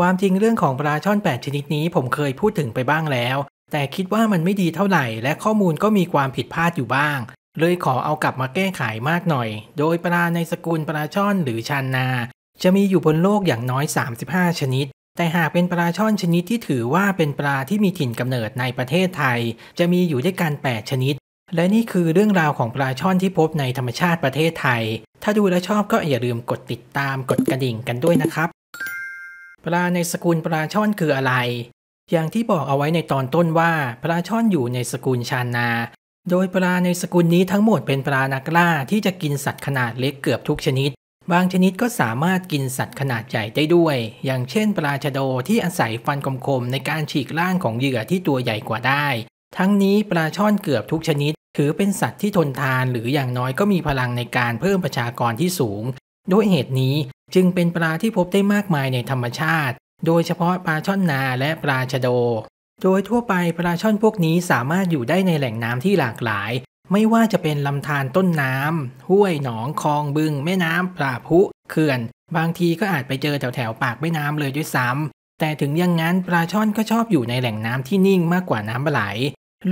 ความจริงเรื่องของปลาช่อน 8 ชนิดนี้ผมเคยพูดถึงไปบ้างแล้ว แต่คิดว่ามันไม่ดีเท่าไหร่ และข้อมูลก็มีความผิดพลาดอยู่บ้าง เลยขอเอากลับมาแก้ไขมากหน่อย โดยปลาในสกุลปลาช่อนหรือชานนา จะมีอยู่บนโลกอย่างน้อย 35 ชนิด แต่หากเป็นปลาช่อนชนิดที่ถือว่าเป็นปลาที่มีถิ่นกำเนิดในประเทศไทย จะมีอยู่ด้วยกัน 8 ชนิด และนี่คือเรื่องราวของปลาช่อนที่พบในธรรมชาติประเทศไทย ถ้าดูและชอบก็อย่าลืมกดติดตามกดกระดิ่งกันด้วยนะครับปลาในสกุลปลาช่อนคืออะไร อย่างที่บอกเอาไว้ในตอนต้นว่าปลาช่อนอยู่ในสกุลชานนา โดยปลาในสกุลนี้ทั้งหมดเป็นปลานักล่าที่จะกินสัตว์ขนาดเล็กเกือบทุกชนิด บางชนิดก็สามารถกินสัตว์ขนาดใหญ่ได้ด้วย อย่างเช่นปลาชะโดที่อาศัยฟันคมๆในการฉีกล่างของเหยื่อที่ตัวใหญ่กว่าได้ ทั้งนี้ปลาช่อนเกือบทุกชนิดถือเป็นสัตว์ที่ทนทานหรืออย่างน้อยก็มีพลังในการเพิ่มประชากรที่สูงด้วยเหตุนี้จึงเป็นปลาที่พบได้มากมายในธรรมชาติ โดยเฉพาะปลาช่อนนาและปลาชะโด โดยทั่วไปปลาช่อนพวกนี้สามารถอยู่ได้ในแหล่งน้ำที่หลากหลาย ไม่ว่าจะเป็นลำธารต้นน้ำห้วย หนอง คลอง บึง แม่น้ำปลาพุ เขื่อน บางทีก็อาจไปเจอแถวแถวปากแม่น้ำเลยด้วยซ้ำแต่ถึงอย่างนั้นปลาช่อนก็ชอบอยู่ในแหล่งน้ำที่นิ่งมากกว่าน้ำไหล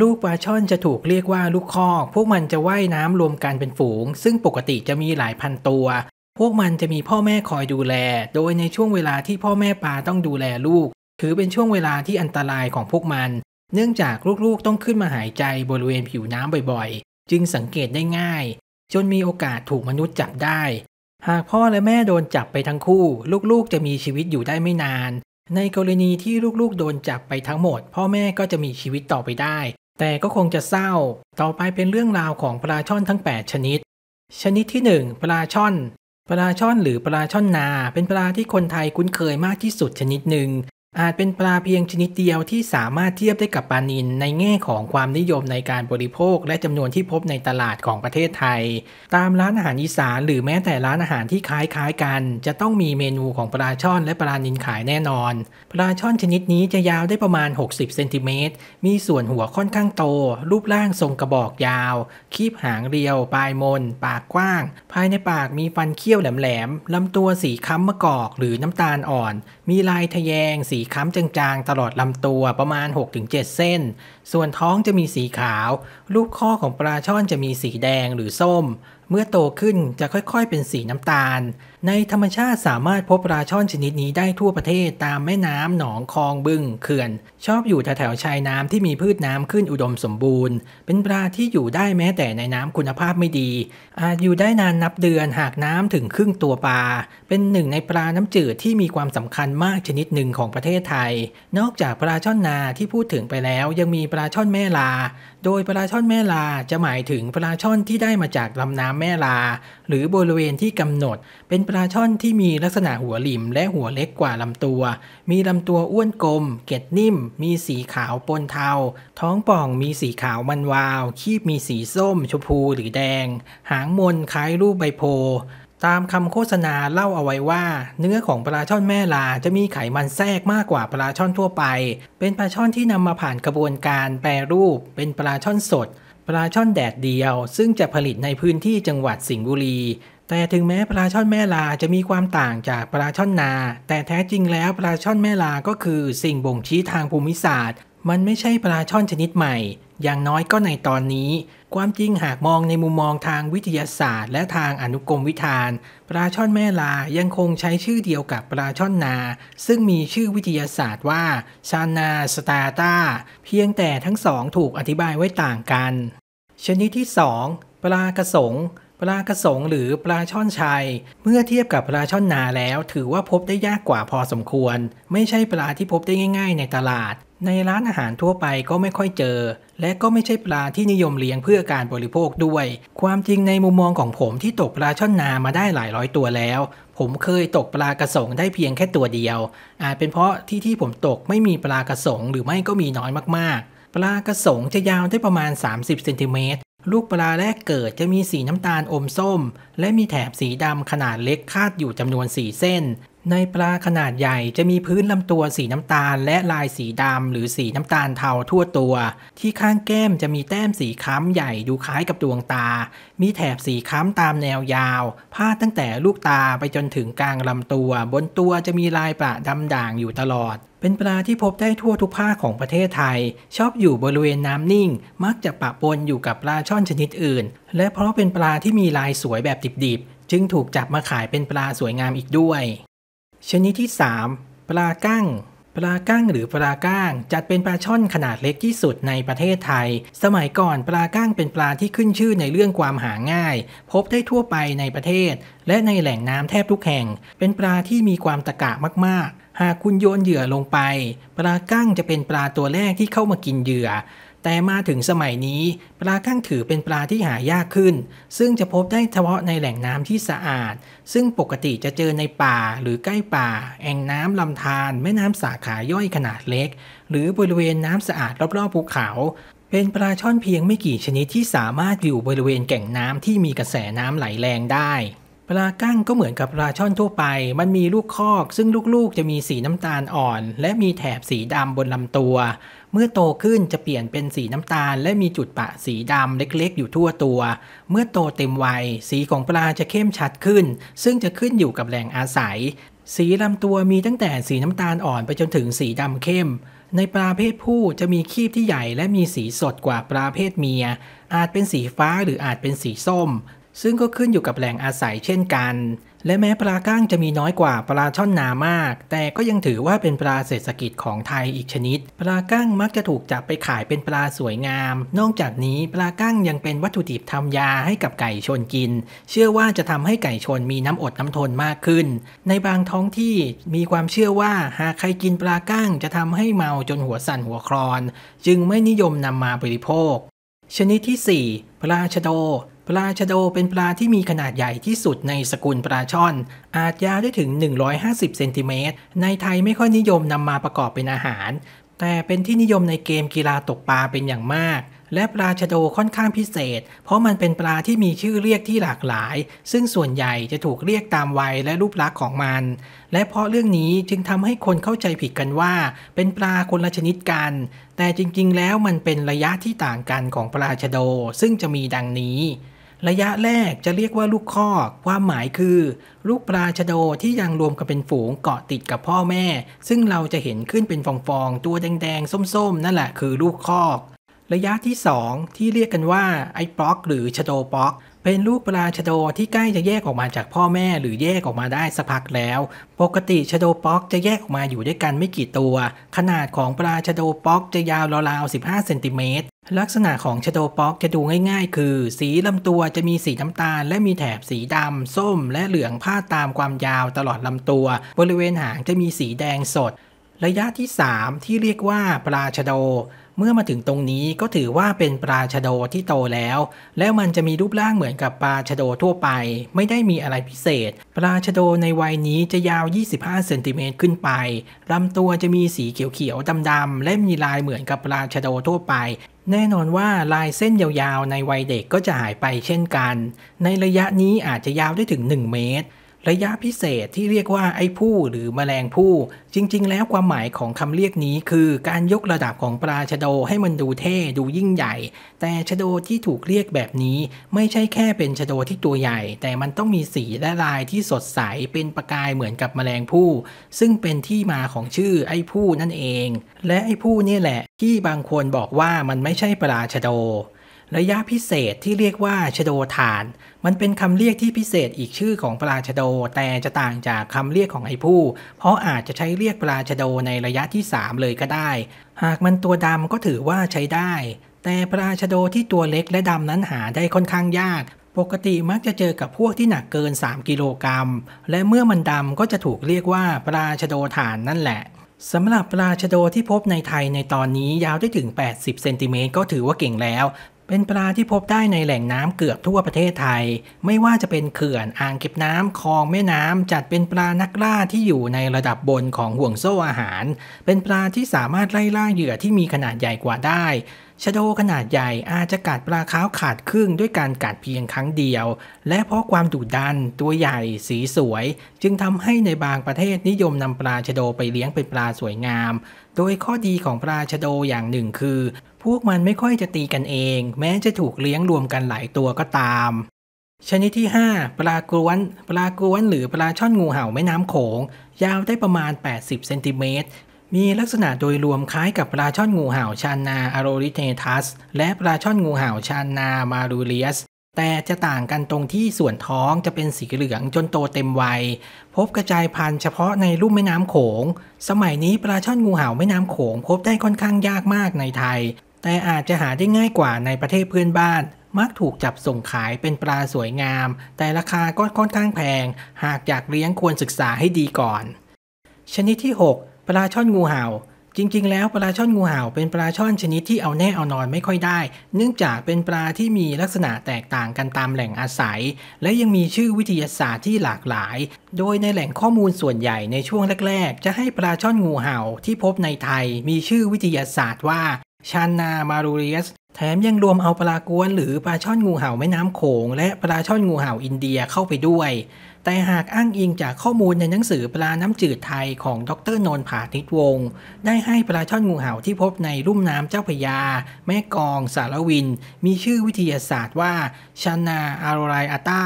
ลูกปลาช่อนจะถูกเรียกว่าลูกคอก พวกมันจะว่ายน้ำรวมกันเป็นฝูง ซึ่งปกติจะมีหลายพันตัวพวกมันจะมีพ่อแม่คอยดูแล โดยในช่วงเวลาที่พ่อแม่ปลาต้องดูแลลูกถือเป็นช่วงเวลาที่อันตรายของพวกมัน เนื่องจากลูกๆต้องขึ้นมาหายใจบริเวณผิวน้ำบ่อยๆ จึงสังเกตได้ง่าย จนมีโอกาสถูกมนุษย์จับได้ หากพ่อและแม่โดนจับไปทั้งคู่ ลูกๆจะมีชีวิตอยู่ได้ไม่นาน ในกรณีที่ลูกๆโดนจับไปทั้งหมด พ่อแม่ก็จะมีชีวิตต่อไปได้ แต่ก็คงจะเศร้า ต่อไปเป็นเรื่องราวของปลาช่อนทั้ง 8 ชนิด ชนิดที่ 1ปลาช่อนปลาช่อนหรือปลาช่อนนา เป็นปลาที่คนไทยคุ้นเคยมากที่สุดชนิดหนึ่งอาจเป็นปลาเพียงชนิดเดียวที่สามารถเทียบได้กับปลานิลในแง่ของความนิยมในการบริโภคและจำนวนที่พบในตลาดของประเทศไทย ตามร้านอาหารอีสาน หรือแม้แต่ร้านอาหารที่คล้ายๆ กัน จะต้องมีเมนูของปลาช่อนและปลานิลขายแน่นอนปลาช่อนชนิดนี้จะยาวได้ประมาณ 60เซนติเมตรมีส่วนหัวค่อนข้างโต รูปร่างทรงกระบอกยาวคีบหางเรียวปลายมน ปากกว้าง ภายในปากมีฟันเคี้ยวแหลมๆลำตัวสีค้ำมะกอก หรือน้ำตาลอ่อน มีลายทะแยงสีีค้ำจางๆตลอดลำตัวประมาณ 6-7 เส้น ส่วนท้องจะมีสีขาวลูกข้อของปลาช่อนจะมีสีแดงหรือส้ม เมื่อโตขึ้นจะค่อยๆเป็นสีน้ำตาลในธรรมชาติสามารถพบปลาช่อนชนิดนี้ได้ทั่วประเทศตามแม่น้ำ หนองคลองบึงเขื่อน ชอบอยู่แถวๆชายน้ำที่มีพืชน้ำขึ้นอุดมสมบูรณ์ เป็นปลาที่อยู่ได้แม้แต่ในน้ำคุณภาพไม่ดี อาจอยู่ได้นานนับเดือนหากน้ำถึงครึ่งตัวปลาเป็นหนึ่งในปลาน้ำจืดที่มีความสำคัญมากชนิดหนึ่งของประเทศไทย นอกจากปลาช่อนนาที่พูดถึงไปแล้วยังมีปลาช่อนแม่ลา โดยปลาช่อนแม่ลาจะหมายถึงปลาช่อนที่ได้มาจากลำน้ำแม่ลา หรือบริเวณที่กำหนดเป็นปลาช่อนที่มีลักษณะหัวหลิมและหัวเล็กกว่าลำตัว มีลำตัวอ้วนกลม เกล็ดนิ่ม มีสีขาวปนเทา ท้องป่องมีสีขาวมันวาวคีบมีสีส้มชมพูหรือแดง หางมนคล้ายรูปใบโพ ตามคำโฆษณาเล่าเอาไว้ว่า เนื้อของปลาช่อนแม่ลาจะมีไขมันแทรกมากกว่าปลาช่อนทั่วไป เป็นปลาช่อนที่นำมาผ่านกระบวนการแปรรูปเป็นปลาช่อนสด ปลาช่อนแดดเดียวซึ่งจะผลิตในพื้นที่จังหวัดสิงห์บุรีแต่ถึงแม้ปลาช่อนแม่ลาจะมีความต่างจากปลาช่อนนา แต่แท้จริงแล้วปลาช่อนแม่ลาก็คือสิ่งบ่งชี้ทางภูมิศาสตร์ มันไม่ใช่ปลาช่อนชนิดใหม่ อย่างน้อยก็ในตอนนี้ ความจริงหากมองในมุมมองทางวิทยาศาสตร์และทางอนุกรมวิธาน ปลาช่อนแม่ลายังคงใช้ชื่อเดียวกับปลาช่อนนา ซึ่งมีชื่อวิทยาศาสตร์ว่าชานาสตาตาเพียงแต่ทั้งสองถูกอธิบายไว้ต่างกัน ชนิดที่ 2 ปลากระสงปลากระสงหรือปลาช่อนชัย เมื่อเทียบกับปลาช่อนนาแล้วถือว่าพบได้ยากกว่าพอสมควร ไม่ใช่ปลาที่พบได้ง่าย ๆ ในตลาด ในร้านอาหารทั่วไปก็ไม่ค่อยเจอ และก็ไม่ใช่ปลาที่นิยมเลี้ยงเพื่อการบริโภคด้วย ความจริงในมุมมองของผมที่ตกปลาช่อนนามาได้หลายร้อยตัวแล้ว ผมเคยตกปลากระสงได้เพียงแค่ตัวเดียว อาจเป็นเพราะที่ที่ผมตกไม่มีปลากระสงหรือไม่ก็มีน้อยมาก ๆ ปลากระสงจะยาวได้ประมาณ30เซนติเมตรลูกปลาแรกเกิดจะมีสีน้ำตาลอมส้ม และมีแถบสีดำขนาดเล็กคาดอยู่จำนวนสีเส้น ในปลาขนาดใหญ่จะมีพื้นลำตัวสีน้ำตาลและลายสีดำ หรือสีน้ำตาลเทาทั่วตัว ที่ข้างแก้มจะมีแต้มสีค้ำใหญ่ดูคล้ายกับดวงตา มีแถบสีค้ำตามแนวยาว พาดตั้งแต่ลูกตาไปจนถึงกลางลำตัว บนตัวจะมีลายประดำด่างอยู่ตลอดเป็นปลาที่พบได้ทั่วทุกภาคของประเทศไทย ชอบอยู่บริเวณน้ำนิ่ง มักจะปะปนอยู่กับปลาช่อนชนิดอื่น และเพราะเป็นปลาที่มีลายสวยแบบดิบๆจึงถูกจับมาขายเป็นปลาสวยงามอีกด้วย ชนิดที่3ปลากั้งปลากั้งหรือปลาก้างจัดเป็นปลาช่อนขนาดเล็กที่สุดในประเทศไทย สมัยก่อน ปลาก้างเป็นปลาที่ขึ้นชื่อในเรื่องความหาง่าย พบได้ทั่วไปในประเทศ และในแหล่งน้ำแทบทุกแห่ง เป็นปลาที่มีความตะกะมาก ๆหากคุณโยนเหยื่อลงไป ปลากั้งจะเป็นปลาตัวแรกที่เข้ามากินเหยื่อแต่มาถึงสมัยนี้ ปลากั้งถือเป็นปลาที่หายากขึ้น ซึ่งจะพบได้เฉพาะในแหล่งน้ำที่สะอาด ซึ่งปกติจะเจอในป่าหรือใกล้ป่าแอ่งน้ำลำธารแม่น้ำสาขาย่อยขนาดเล็ก หรือบริเวณน้ำสะอาดรอบๆภูเขา เป็นปลาช่อนเพียงไม่กี่ชนิดที่สามารถอยู่บริเวณแก่งน้ำที่มีกระแสน้ำไหลแรงได้ปลากั้งก็เหมือนกับปลาช่อนทั่วไป มันมีลูกคอก ซึ่งลูกๆจะมีสีน้ำตาลอ่อน และมีแถบสีดำบนลำตัว เมื่อโตขึ้นจะเปลี่ยนเป็นสีน้ำตาล และมีจุดปะสีดำเล็กๆอยู่ทั่วตัว เมื่อโตเต็มวัย สีของปลาจะเข้มชัดขึ้น ซึ่งจะขึ้นอยู่กับแหล่งอาศัย สีลำตัวมีตั้งแต่สีน้ำตาลอ่อนไปจนถึงสีดำเข้ม ในปลาเพศผู้จะมีครีบที่ใหญ่ และมีสีสดกว่าปลาเพศเมีย อาจเป็นสีฟ้าหรืออาจเป็นสีส้มซึ่งก็ขึ้นอยู่กับแหล่งอาศัยเช่นกัน และแม้ปลาก้างจะมีน้อยกว่าปลาช่อนนามาก แต่ก็ยังถือว่าเป็นปลาเศรษฐกิจของไทยอีกชนิด ปลาก้างมักจะถูกจับไปขายเป็นปลาสวยงาม นอกจากนี้ปลาก้างยังเป็นวัตถุดิบทำยาให้กับไก่ชนกิน เชื่อว่าจะทำให้ไก่ชนมีน้ำอดน้ำทนมากขึ้น ในบางท้องที่มีความเชื่อว่าหากใครกินปลาก้างจะทำให้เมาจนหัวสั่นหัวคลอน จึงไม่นิยมนำมาบริโภค ชนิดที่4ปลาชะโดปลาชะโดเป็นปลาที่มีขนาดใหญ่ที่สุดในสกุลปลาช่อน อาจยาวได้ถึง 150 เซนติเมตร ในไทยไม่ค่อยนิยมนำมาประกอบเป็นอาหาร แต่เป็นที่นิยมในเกมกีฬาตกปลาเป็นอย่างมาก และปลาชะโดค่อนข้างพิเศษ เพราะมันเป็นปลาที่มีชื่อเรียกที่หลากหลาย ซึ่งส่วนใหญ่จะถูกเรียกตามวัยและรูปลักษณ์ของมัน และเพราะเรื่องนี้จึงทำให้คนเข้าใจผิดกันว่า เป็นปลาคนละชนิดกัน แต่จริงๆ แล้วมันเป็นระยะที่ต่างกันของปลาชะโด ซึ่งจะมีดังนี้ระยะแรกจะเรียกว่าลูกคอก ความหมายคือ ลูกปลาชะโดที่ยังรวมกันเป็นฝูงเกาะติดกับพ่อแม่ ซึ่งเราจะเห็นขึ้นเป็นฟองๆ ตัวแดงๆ ส้มๆ นั่นแหละคือลูกคอกระยะที่ 2 ที่เรียกกันว่าไอ้ปลอก หรือชโดปลอก เป็นลูกปลาชโดที่ใกล้จะแยกออกมาจากพ่อแม่หรือแยกออกมาได้สักพักแล้ว ปกติชโดปลอกจะแยกออกมาอยู่ด้วยกันไม่กี่ตัว ขนาดของปลาชโดปลอกจะยาวราวๆ15เซนติเมตรลักษณะของชโดปลอกจะดูง่ายๆ คือ สีลำตัวจะมีสีน้ำตาล และมีแถบสีดำส้มและเหลืองพาดตามความยาวตลอดลำตัว บริเวณหางจะมีสีแดงสด ระยะที่ 3 ที่เรียกว่าปลาชโดเมื่อมาถึงตรงนี้ก็ถือว่าเป็นปลาชะโดที่โตแล้ว แล้วมันจะมีรูปร่างเหมือนกับปลาชะโดทั่วไป ไม่ได้มีอะไรพิเศษ ปลาชะโดในวัยนี้จะยาว 25 เซนติเมตรขึ้นไปลำตัวจะมีสีเขียวๆดำๆและมีลายเหมือนกับปลาชะโดทั่วไป แน่นอนว่าลายเส้นยาวๆ ในวัยเด็กก็จะหายไปเช่นกัน ในระยะนี้อาจจะยาวได้ถึง1เมตรระยะพิเศษที่เรียกว่าไอ้ผู้หรือมแมลงผู้ จริงๆ แล้วความหมายของคำเรียกนี้คือการยกระดับของปลาชะโดให้มันดูเท่ดูยิ่งใหญ่ แต่ชะโดที่ถูกเรียกแบบนี้ไม่ใช่แค่เป็นชะโดที่ตัวใหญ่ แต่มันต้องมีสีและลายที่สดใสเป็นประกายเหมือนกับมแมลงผู้ ซึ่งเป็นที่มาของชื่อไอ้ผู้นั่นเอง และไอ้ผู้นี่แหละ ที่บางคนบอกว่ามันไม่ใช่ปลาชะโดระยะพิเศษที่เรียกว่าชโดฐาน มันเป็นคำเรียกที่พิเศษอีกชื่อของปลาชโด แต่จะต่างจากคำเรียกของไอ้ผู้ เพราะอาจจะใช้เรียกปลาชโดในระยะที่ 3 เลยก็ได้ หากมันตัวดำก็ถือว่าใช้ได้ แต่ปลาชโดที่ตัวเล็กและดำนั้นหาได้ค่อนข้างยาก ปกติมักจะเจอกับพวกที่หนักเกิน 3 กิโลกรัมและเมื่อมันดำก็จะถูกเรียกว่าปลาชโดฐานนั่นแหละสำหรับปลาชโดที่พบในไทยในตอนนี้ยาวได้ถึง 80เซนติเมตรก็ถือว่าเก่งแล้วเป็นปลาที่พบได้ในแหล่งน้ำเกือบทั่วประเทศไทย ไม่ว่าจะเป็นเขื่อน อ่างเก็บน้ำคลองแม่น้ำ จัดเป็นปลานักล่าที่อยู่ในระดับบนของห่วงโซ่อาหาร เป็นปลาที่สามารถไล่ล่าเหยื่อที่มีขนาดใหญ่กว่าได้ชโดขนาดใหญ่อาจจะกัดปลาขาวขาดครึ่งด้วยการกัดเพียงครั้งเดียว และเพราะความดุดันตัวใหญ่สีสวย จึงทำให้ในบางประเทศนิยมนำปลาชโดไปเลี้ยงเป็นปลาสวยงาม โดยข้อดีของปลาชโดอย่างหนึ่งคือ พวกมันไม่ค่อยจะตีกันเอง แม้จะถูกเลี้ยงรวมกันหลายตัวก็ตาม ชนิดที่ 5ปลากรวน ปลากรวนหรือปลาช่อนงูเห่าแม่น้ำโขงยาวได้ประมาณ80เซนติเมตรมีลักษณะโดยรวมคล้ายกับปลาช่อนงูเห่าชานนาอโรริเททัสและปลาช่อนงูเห่าชานนามารูเลียสแต่จะต่างกันตรงที่ส่วนท้องจะเป็นสีเหลืองจนโตเต็มวัยพบกระจายพันธุ์เฉพาะในรูปแม่น้ำโขงสมัยนี้ปลาช่อนงูเห่าแม่น้ำโขงพบได้ค่อนข้างยากมากในไทย แต่อาจจะหาได้ง่ายกว่าในประเทศเพื่อนบ้าน มักถูกจับส่งขายเป็นปลาสวยงาม แต่ราคาก็ค่อนข้างแพง หากอยากเลี้ยงควรศึกษาให้ดีก่อน ชนิดที่ 6ปลาช่อนงูเหา่า จริงๆ แล้วปลาช่อนงูเห่าเป็นปลาช่อนชนิดที่เอาแน่เอานอนไม่ค่อยได้ เนื่องจากเป็นปลาที่มีลักษณะแตกต่างกันตามแหล่งอาศัย และยังมีชื่อวิทยาศาสตร์ที่หลากหลาย โดยในแหล่งข้อมูลส่วนใหญ่ในช่วงแรกๆ จะให้ปลาช่อนงูเห่าที่พบในไทยมีชื่อวิทยาศาสตร์ว่าชานามารูเรียสแถมยังรวมเอาปลากวนหรือปลาช่อนงูเห่าแม่น้ำโขง และปลาช่อนงูเห่าอินเดียเข้าไปด้วยแต่หากอ้างอิงจากข้อมูลในหนังสือปลาน้ำจืดไทยของดรนนท์ผาทิตวงศ์ได้ให้ปลาช่อนงูเห่าที่พบในรุ่มน้ำเจ้าพยาแม่กองสารวิน มีชื่อวิทยาศาสตร์ว่าชานาอารายอาตา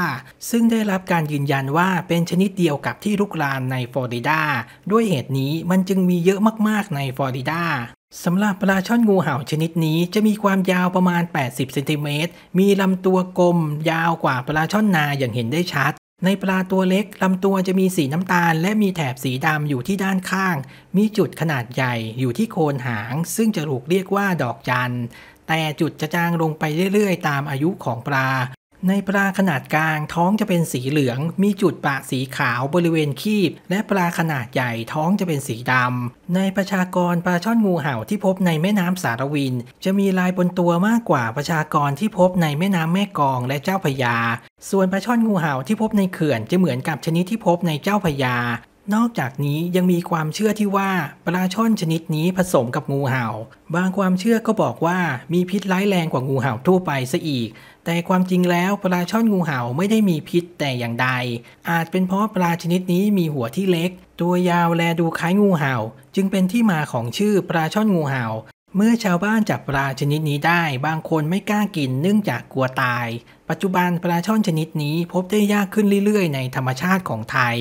ซึ่งได้รับการยืนยันว่าเป็นชนิดเดียวกับที่ลุกลามในฟลอริดา ด้วยเหตุนี้มันจึงมีเยอะมาก ๆ ในฟลอริดาสำหรับปลาช่อนงูเห่าชนิดนี้จะมีความยาวประมาณ 80เซนติเมตรมีลำตัวกลม ยาวกว่าปลาช่อนนาอย่างเห็นได้ชัดในปลาตัวเล็กลำตัวจะมีสีน้ำตาลและมีแถบสีดำอยู่ที่ด้านข้าง มีจุดขนาดใหญ่อยู่ที่โคนหางซึ่งจะถูกเรียกว่าดอกจันแต่จุดจะจางลงไปเรื่อยๆตามอายุของปลาในปลาขนาดกลางท้องจะเป็นสีเหลืองมีจุดปะสีขาวบริเวณคีบและปลาขนาดใหญ่ท้องจะเป็นสีดำในประชากรปลาช่อนงูเห่าที่พบในแม่น้ำสารวินจะมีลายบนตัวมากกว่าประชากรที่พบในแม่น้ำแม่กองและเจ้าพยา ส่วนปลาช่อนงูเห่าที่พบในเขื่อนจะเหมือนกับชนิดที่พบในเจ้าพยา นอกจากนี้ยังมีความเชื่อที่ว่าปลาช่อนชนิดนี้ผสมกับงูเห่าบางความเชื่อก็บอกว่ามีพิษร้ายแรงกว่างูเห่าทั่วไปซะอีกแต่ความจริงแล้วปลาช่อนงูเห่าไม่ได้มีพิษแต่อย่างใด อาจเป็นเพราะปลาชนิดนี้มีหัวที่เล็ก ตัวยาวแลดูคล้ายงูเห่า จึงเป็นที่มาของชื่อปลาช่อนงูเห่า เมื่อชาวบ้านจับปลาชนิดนี้ได้บางคนไม่กล้ากินเนื่องจากกลัวตาย ปัจจุบันปลาช่อนชนิดนี้พบได้ยากขึ้นเรื่อยๆ ในธรรมชาติของไทย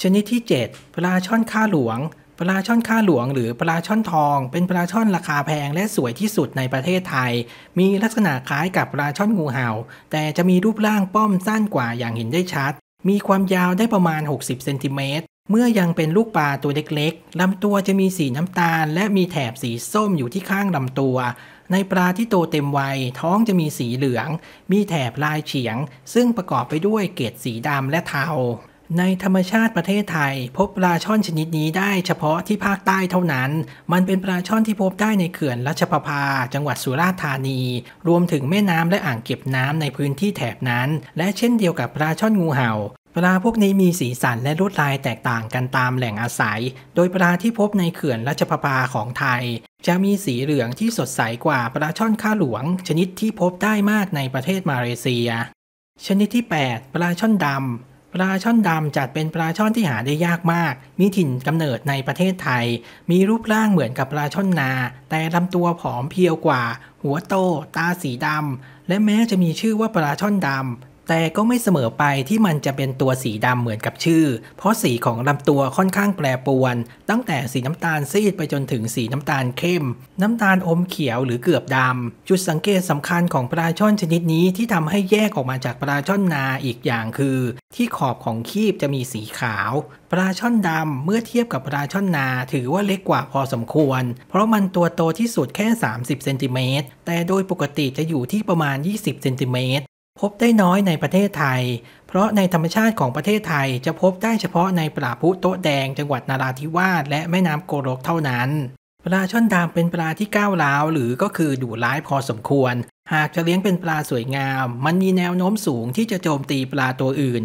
ชนิดที่ 7ปลาช่อนข้าหลวงปลาช่อนข้าหลวงหรือปลาช่อนทองเป็นปลาช่อนราคาแพงและสวยที่สุดในประเทศไทย มีลักษณะคล้ายกับปลาช่อนงูเหา่า แต่จะมีรูปร่างป้อมสั้นกว่าอย่างเห็นได้ชัด มีความยาวได้ประมาณ 60เซนติเมตรเมื่อยังเป็นลูกปลาตัวเล็กๆลำตัวจะมีสีน้ำตาลและมีแถบสีส้มอยู่ที่ข้างลำตัว ในปลาที่โตเต็มวัยท้องจะมีสีเหลือง มีแถบลายเฉียงซึ่งประกอบไปด้วยเกล็ดสีดำและเทาในธรรมชาติประเทศไทย พบปลาช่อนชนิดนี้ได้เฉพาะที่ภาคใต้เท่านั้น มันเป็นปลาช่อนที่พบได้ในเขื่อนรัชประภาจังหวัดสุราษฎร์ธานี รวมถึงแม่น้ำและอ่างเก็บน้ำในพื้นที่แถบนั้น และเช่นเดียวกับปลาช่อนงูเห่าปลาพวกนี้มีสีสันและลวดลายแตกต่างกันตามแหล่งอาศัย โดยปลาที่พบในเขื่อนรัชประภาของไทย จะมีสีเหลืองที่สดใสกว่าปลาช่อนข้าหลวง ชนิดที่พบได้มากในประเทศมาเลเซีย ชนิดที่ 8ปลาช่อนดำปลาช่อนดำจัดเป็นปลาช่อนที่หาได้ยากมาก มีถิ่นกำเนิดในประเทศไทย มีรูปร่างเหมือนกับปลาช่อนนา แต่ลำตัวผอมเพรียวกว่า หัวโต ตาสีดำ และแม้จะมีชื่อว่าปลาช่อนดำแต่ก็ไม่เสมอไปที่มันจะเป็นตัวสีดำเหมือนกับชื่อ เพราะสีของลำตัวค่อนข้างแปรปรวน ตั้งแต่สีน้ำตาลซีดไปจนถึงสีน้ำตาลเข้ม น้ำตาลอมเขียวหรือเกือบดำจุดสังเกตสำคัญของปลาช่อนชนิดนี้ที่ทำให้แยกออกมาจากปลาช่อนนาอีกอย่างคือ ที่ขอบของคีบจะมีสีขาวปลาช่อนดำเมื่อเทียบกับปลาช่อนนาถือว่าเล็กกว่าพอสมควร เพราะมันตัวโตที่สุดแค่ 30เซนติเมตรแต่โดยปกติจะอยู่ที่ประมาณ 20เซนติเมตรพบได้น้อยในประเทศไทย เพราะในธรรมชาติของประเทศไทยจะพบได้เฉพาะในปลาพุโตะแดงจังหวัดนาราธิวาสและแม่น้ำโกรกเท่านั้นปลาช่อนดำเป็นปลาที่ก้าวร้าวหรือก็คือดุร้ายพอสมควร หากจะเลี้ยงเป็นปลาสวยงาม มันมีแนวโน้มสูงที่จะโจมตีปลาตัวอื่น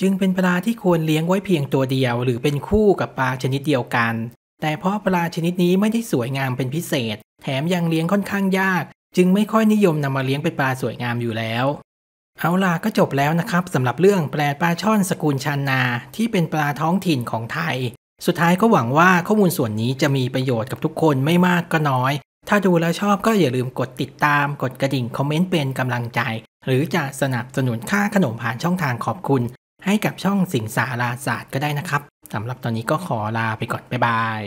จึงเป็นปลาที่ควรเลี้ยงไว้เพียงตัวเดียว หรือเป็นคู่กับปลาชนิดเดียวกัน แต่เพราะปลาชนิดนี้ไม่ได้สวยงามเป็นพิเศษ แถมยังเลี้ยงค่อนข้างยาก จึงไม่ค่อยนิยมนำมาเลี้ยงเป็นปลาสวยงามอยู่แล้วเอาล่ะก็จบแล้วนะครับสำหรับเรื่องแปลปลาช่อนสกุลชานนา ที่เป็นปลาท้องถิ่นของไทย สุดท้ายก็หวังว่าข้อมูลส่วนนี้จะมีประโยชน์กับทุกคนไม่มากก็น้อย ถ้าดูแล้วชอบก็อย่าลืมกดติดตามกดกระดิ่งคอมเมนต์เป็นกำลังใจ หรือจะสนับสนุนค่าขนมผ่านช่องทางขอบคุณ ให้กับช่องสิงสาราศาสตร์ก็ได้นะครับสำหรับตอนนี้ก็ขอลาไปก่อนบ๊ายบาย